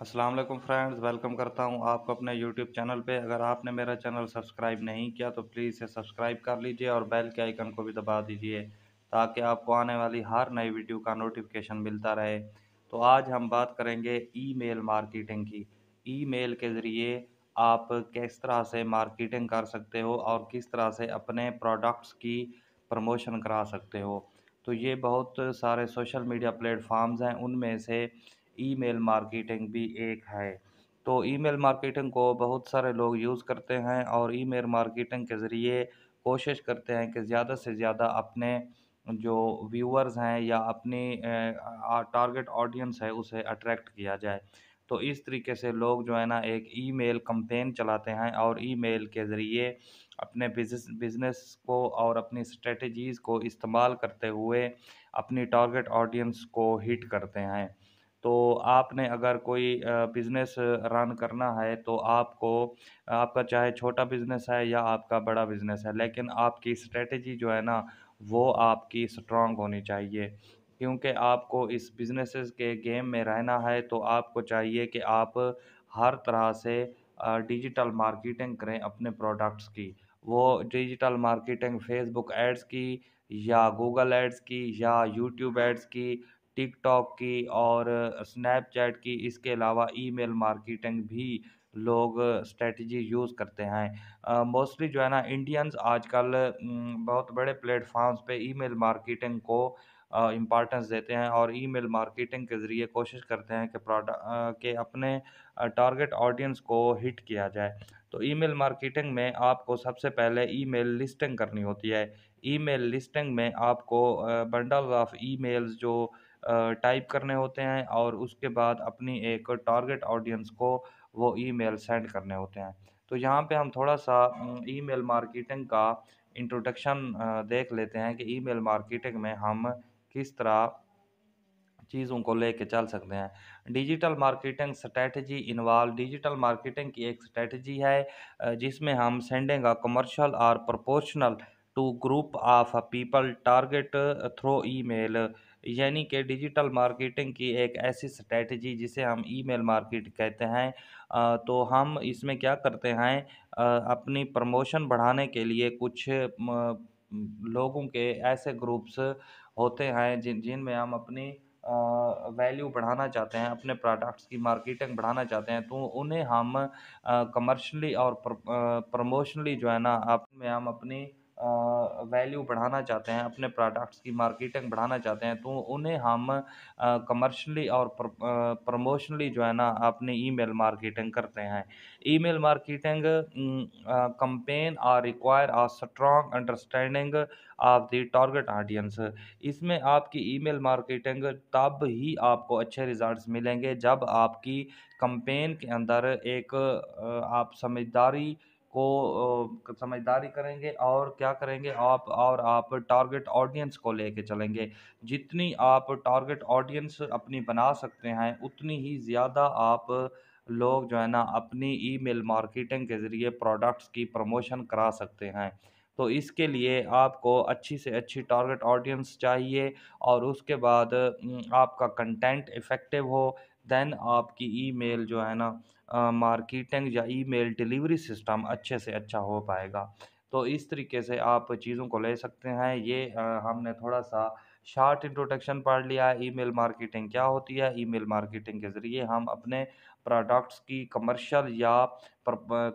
अस्सलाम वालेकुम friends welcome करता हूं आपको अपने यूट्यूब चैनल पे अगर आपने मेरा चैनल सब्सक्राइब नहीं किया तो प्लीज़ इसे सब्सक्राइब कर लीजिए और बेल के आइकन को भी दबा दीजिए ताकि आपको आने वाली हर नई वीडियो का नोटिफिकेशन मिलता रहे तो आज हम बात करेंगे ईमेल मार्केटिंग की ईमेल के ज़रिए आप किस तरह से मार्केटिंग कर सकते हो और किस तरह से अपने प्रोडक्ट्स की प्रमोशन करा सकते हो तो ये बहुत सारे सोशल मीडिया प्लेटफॉर्म्स हैं उनमें से ईमेल मार्केटिंग भी एक है तो ईमेल मार्केटिंग को बहुत सारे लोग यूज़ करते हैं और ईमेल मार्केटिंग के ज़रिए कोशिश करते हैं कि ज़्यादा से ज़्यादा अपने जो व्यूअर्स हैं या अपनी टारगेट ऑडियंस है उसे अट्रैक्ट किया जाए तो इस तरीके से लोग जो है ना एक ईमेल कंपेन चलाते हैं और ईमेल के ज़रिए अपने बिजनेस बिजनेस को और अपनी स्ट्रेटजीज़ को इस्तेमाल करते हुए अपनी टारगेट ऑडियंस को हिट करते हैं तो आपने अगर कोई बिज़नेस रन करना है तो आपको आपका चाहे छोटा बिज़नेस है या आपका बड़ा बिज़नेस है लेकिन आपकी स्ट्रेटजी जो है ना वो आपकी स्ट्रांग होनी चाहिए क्योंकि आपको इस बिज़नेस के गेम में रहना है तो आपको चाहिए कि आप हर तरह से डिजिटल मार्केटिंग करें अपने प्रोडक्ट्स की वो डिजिटल मार्केटिंग फेसबुक एड्स की या गूगल एड्स की या यूट्यूब एड्स की टिकटॉक की और स्नैपचैट की इसके अलावा ईमेल मार्केटिंग भी लोग स्ट्रेटजी यूज़ करते हैं मोस्टली जो है ना इंडियंस आजकल बहुत बड़े प्लेटफॉर्म्स पे ईमेल मार्केटिंग को uh, देते हैं और ईमेल मार्केटिंग के ज़रिए कोशिश करते हैं कि प्रोडक्ट के अपने टारगेट ऑडियंस को हिट किया जाए तो ईमेल मार्केटिंग में आपको सबसे पहले ईमेल लिस्टिंग करनी होती है ईमेल लिस्टिंग में आपको बंडल ऑफ ईमेल्स जो टाइप करने होते हैं और उसके बाद अपनी एक टारगेट ऑडियंस को वो ईमेल सेंड करने होते हैं तो यहाँ पे हम थोड़ा सा ईमेल मार्केटिंग का इंट्रोडक्शन देख लेते हैं कि ईमेल मार्केटिंग में हम किस तरह चीज़ों को लेके चल सकते हैं digital marketing strategy involve digital marketing की एक स्ट्रेटजी है जिसमें हम सेंडिंग का कमर्शियल और proportional to group of people target through email यानी कि डिजिटल मार्केटिंग की एक ऐसी स्ट्रेटजी जिसे हम ईमेल मार्केट कहते हैं तो हम इसमें क्या करते हैं अपनी प्रमोशन बढ़ाने के लिए कुछ लोगों के ऐसे ग्रुप्स होते हैं जिन जिनमें हम अपनी वैल्यू बढ़ाना चाहते हैं अपने प्रोडक्ट्स की मार्केटिंग बढ़ाना चाहते हैं तो उन्हें हम कमर्शली और प्र, प्रमोशनली जो है ना आप में हम अपनी वैल्यू बढ़ाना चाहते हैं अपने प्रोडक्ट्स की मार्केटिंग बढ़ाना चाहते हैं तो उन्हें हम कमर्शली और प्रमोशनली जो है ना अपनी ईमेल मार्केटिंग करते हैं email marketing campaign are require a strong understanding of the target audience इसमें आपकी ईमेल मार्केटिंग तब ही आपको अच्छे रिजल्ट्स मिलेंगे जब आपकी कंपेन के अंदर एक आप समझदारी को समझदारी करेंगे और क्या करेंगे आप और आप टारगेट ऑडियंस को लेके चलेंगे जितनी आप टारगेट ऑडियंस अपनी बना सकते हैं उतनी ही ज़्यादा आप लोग जो है ना अपनी ईमेल मार्केटिंग के ज़रिए प्रोडक्ट्स की प्रमोशन करा सकते हैं तो इसके लिए आपको अच्छी से अच्छी टारगेट ऑडियंस चाहिए और उसके बाद आपका कंटेंट इफ़ेक्टिव हो देन आपकी ईमेल जो है ना मार्केटिंग या ईमेल डिलीवरी सिस्टम अच्छे से अच्छा हो पाएगा तो इस तरीके से आप चीज़ों को ले सकते हैं ये हमने थोड़ा सा शार्ट इंट्रोडक्शन पढ़ लिया है ईमेल मार्केटिंग क्या होती है ईमेल मार्केटिंग के ज़रिए हम अपने प्रोडक्ट्स की कमर्शियल या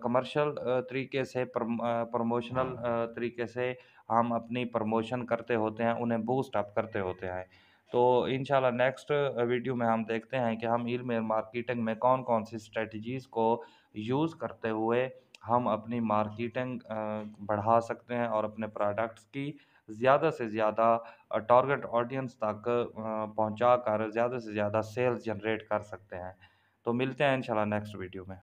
कमर्शियल तरीके से प्रमोशनल तरीके से हम अपनी प्रमोशन करते होते हैं उन्हें बूस्ट अप करते होते हैं तो इन नेक्स्ट वीडियो में हम देखते हैं कि हम इल्म मार्केटिंग में कौन कौन सी स्ट्रेटजीज़ को यूज़ करते हुए हम अपनी मार्केटिंग बढ़ा सकते हैं और अपने प्रोडक्ट्स की ज़्यादा से ज़्यादा टारगेट ऑडियंस तक पहुँचा कर ज़्यादा से ज़्यादा सेल्स जनरेट कर सकते हैं तो मिलते हैं इंशाल्लाह नेक्स्ट वीडियो में